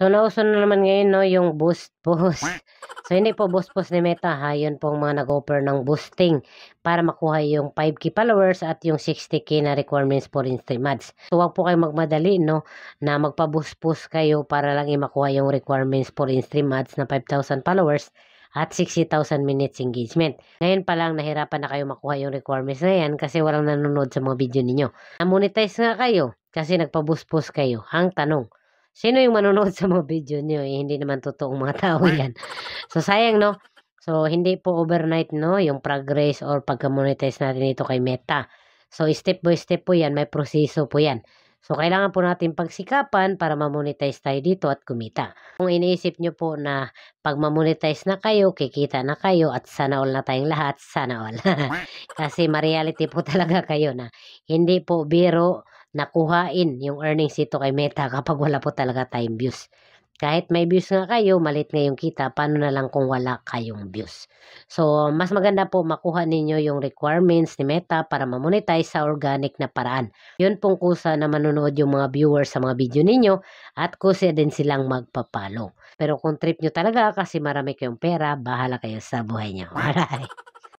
So, nauso na naman ngayon, no, yung boost post. So, hindi po boost post ni Meta, ha. Yun po ang mga nag-offer ng boosting para makuha yung 5K followers at yung 60K na requirements for Instagram ads. So, huwag po kayong magmadali, no, na magpa-boost post kayo para lang i-makuha yung requirements for Instagram ads na 5,000 followers at 60,000 minutes engagement. Ngayon pa lang, nahirapan na kayo makuha yung requirements na yan kasi walang nanonood sa mga video ninyo. Na-monetize nga kayo kasi nagpa-boost post kayo. Ang tanong, sino yung manonood sa mga video niyo? Eh, hindi naman totoong mga tao yan. So, sayang, no? So, hindi po overnight, no? Yung progress or pagka-monetize natin ito kay Meta. So, step by step po yan. May proseso po yan. So, kailangan po natin pagsikapan para ma-monetize tayo dito at kumita. Kung iniisip nyo po na pag ma-monetize na kayo, kikita na kayo at sana all na tayong lahat, sana all. Kasi ma-reality po talaga kayo na hindi po biro nakuhain yung earnings ito kay Meta kapag wala po talaga time views. Kahit may views nga kayo, malit nga yung kita, paano na lang kung wala kayong views. So, mas maganda po makuha ninyo yung requirements ni Meta para mamonetize sa organic na paraan. Yun pong kusa na manunood yung mga viewers sa mga video ninyo at kusa din silang magpapalo. Pero kung trip nyo talaga kasi marami kayong pera, bahala kayo sa buhay nyo. Alright.